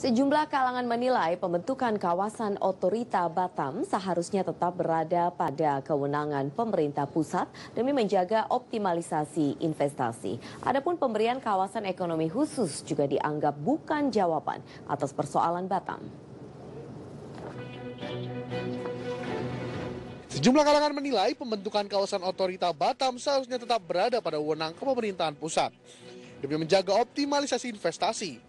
Sejumlah kalangan menilai pembentukan kawasan otorita Batam seharusnya tetap berada pada kewenangan pemerintah pusat demi menjaga optimalisasi investasi. Adapun pemberian kawasan ekonomi khusus juga dianggap bukan jawaban atas persoalan Batam. Sejumlah kalangan menilai pembentukan kawasan otorita Batam seharusnya tetap berada pada wewenang kepemerintahan pusat demi menjaga optimalisasi investasi.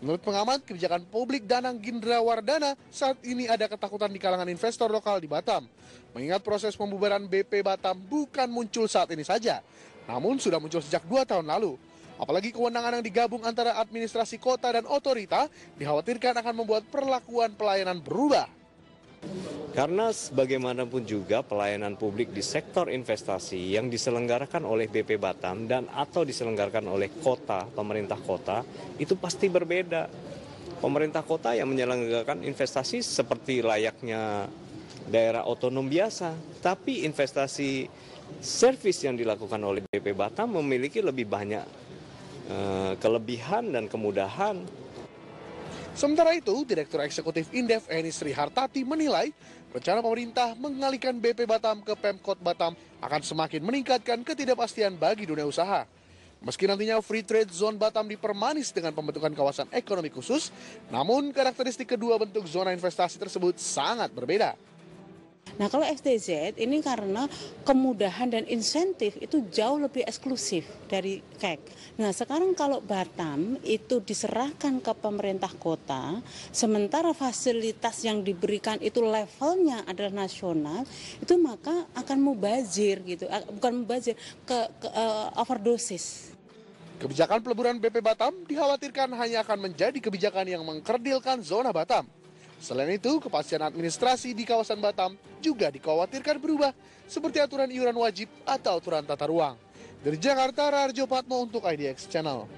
Menurut pengamat kebijakan publik Danang Gindra Wardana, saat ini ada ketakutan di kalangan investor lokal di Batam. Mengingat proses pembubaran BP Batam bukan muncul saat ini saja, namun sudah muncul sejak dua tahun lalu. Apalagi kewenangan yang digabung antara administrasi kota dan otorita dikhawatirkan akan membuat perlakuan pelayanan berubah. Karena sebagaimanapun juga pelayanan publik di sektor investasi yang diselenggarakan oleh BP Batam dan atau diselenggarakan oleh kota, pemerintah kota, itu pasti berbeda. Pemerintah kota yang menyelenggarakan investasi seperti layaknya daerah otonom biasa, tapi investasi servis yang dilakukan oleh BP Batam memiliki lebih banyak eh, kelebihan dan kemudahan Sementara itu, Direktur Eksekutif Indef Eni Sri Hartati menilai rencana pemerintah mengalihkan BP Batam ke Pemkot Batam akan semakin meningkatkan ketidakpastian bagi dunia usaha. Meski nantinya Free Trade Zone Batam dipermanis dengan pembentukan kawasan ekonomi khusus, namun karakteristik kedua bentuk zona investasi tersebut sangat berbeda. Nah kalau SDZ ini karena kemudahan dan insentif itu jauh lebih eksklusif dari KEK. Nah sekarang kalau Batam itu diserahkan ke pemerintah kota, sementara fasilitas yang diberikan itu levelnya adalah nasional, itu maka akan mubazir gitu, bukan mubazir ke, ke uh, overdosis. Kebijakan peleburan BP Batam dikhawatirkan hanya akan menjadi kebijakan yang mengkerdilkan zona Batam. Selain itu, kepastian administrasi di kawasan Batam juga dikhawatirkan berubah, seperti aturan iuran wajib atau aturan tata ruang. Dari Jakarta, Rarjo Patmo untuk IDX Channel.